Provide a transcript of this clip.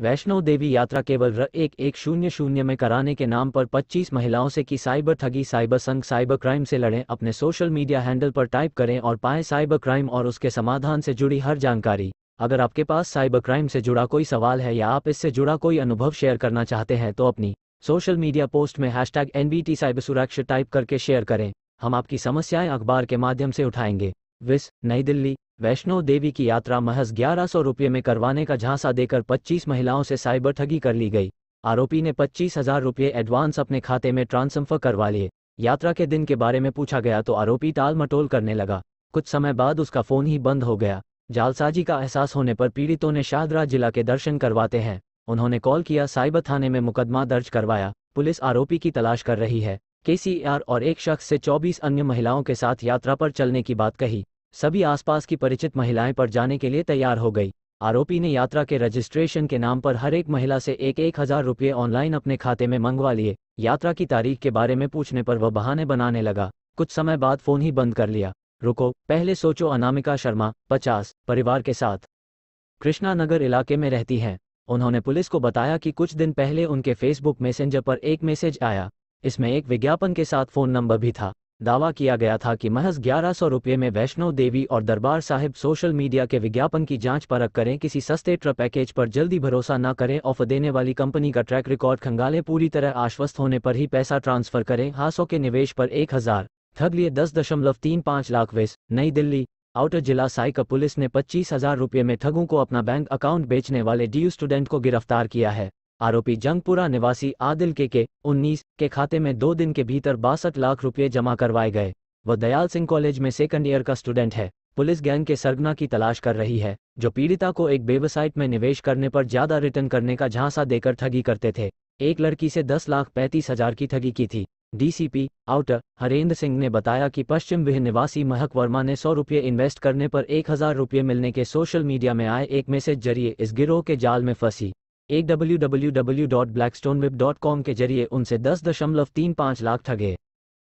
वैष्णो देवी यात्रा केवल र एक एक शून्य शून्य में कराने के नाम पर 25 महिलाओं से की साइबर ठगी साइबर संघ साइबर क्राइम से लड़ें अपने सोशल मीडिया हैंडल पर टाइप करें और पाएं साइबर क्राइम और उसके समाधान से जुड़ी हर जानकारी अगर आपके पास साइबर क्राइम से जुड़ा कोई सवाल है या आप इससे जुड़ा कोई अनुभव शेयर करना चाहते हैं तो अपनी सोशल मीडिया पोस्ट में हैश टैग साइबर सुरक्षा टाइप करके शेयर करें हम आपकी समस्याएं अखबार के माध्यम से उठाएंगे विस नई दिल्ली वैष्णो देवी की यात्रा महज ग्यारह सौ रुपये में करवाने का झांसा देकर 25 महिलाओं से साइबर ठगी कर ली गई आरोपी ने पच्चीस हजार रुपये एडवांस अपने खाते में ट्रांसफर करवा लिए यात्रा के दिन के बारे में पूछा गया तो आरोपी टाल मटोल करने लगा कुछ समय बाद उसका फोन ही बंद हो गया जालसाजी का एहसास होने पर पीड़ितों ने शाहदरा जिला के दर्शन करवाते हैं उन्होंने कॉल किया साइबर थाने में मुकदमा दर्ज करवाया पुलिस आरोपी की तलाश कर रही है केसीआर और एक शख्स से 24 अन्य महिलाओं के साथ यात्रा पर चलने की बात कही सभी आसपास की परिचित महिलाएं पर जाने के लिए तैयार हो गई आरोपी ने यात्रा के रजिस्ट्रेशन के नाम पर हर एक महिला से एक एक हजार रुपये ऑनलाइन अपने खाते में मंगवा लिए यात्रा की तारीख के बारे में पूछने पर वह बहाने बनाने लगा कुछ समय बाद फोन ही बंद कर लिया रुको पहले सोचो अनामिका शर्मा पचास परिवार के साथ कृष्णानगर इलाके में रहती हैं उन्होंने पुलिस को बताया कि कुछ दिन पहले उनके फेसबुक मैसेंजर पर एक मैसेज आया इसमें एक विज्ञापन के साथ फोन नंबर भी था दावा किया गया था कि महज ग्यारह सौ रुपये में वैष्णो देवी और दरबार साहिब सोशल मीडिया के विज्ञापन की जांच परख करें किसी सस्ते ट्रप पैकेज पर जल्दी भरोसा न करें ऑफर देने वाली कंपनी का ट्रैक रिकॉर्ड खंगाले पूरी तरह आश्वस्त होने पर ही पैसा ट्रांसफर करें हाथों के निवेश पर एक हजार ठग लिए दस दशमलव तीन पाँच लाख वेस नई दिल्ली आउटर जिला साइका पुलिस ने पच्चीस हजार रुपये में ठगों को अपना बैंक अकाउंट बेचने वाले डी स्टूडेंट को गिरफ्तार किया है आरोपी जंगपुरा निवासी आदिल के के उन्नीस के खाते में दो दिन के भीतर बासठ लाख रुपये जमा करवाए गए वह दयाल सिंह कॉलेज में सेकंड ईयर का स्टूडेंट है पुलिस गैंग के सरगना की तलाश कर रही है जो पीड़िता को एक वेबसाइट में निवेश करने पर ज्यादा रिटर्न करने का झांसा देकर ठगी करते थे एक लड़की से दस लाख पैंतीस हजार की ठगी की थी डीसीपी आउटर हरेंद्र सिंह ने बताया कि पश्चिम विह निवासी महक वर्मा ने सौ रुपये इन्वेस्ट करने पर एक हजार रुपये मिलने के सोशल मीडिया में आए एक मैसेज जरिए इस गिरोह के जाल में फंसी एक डब्ल्यू के जरिए उनसे दस दशमलव तीन पाँच लाख ठगे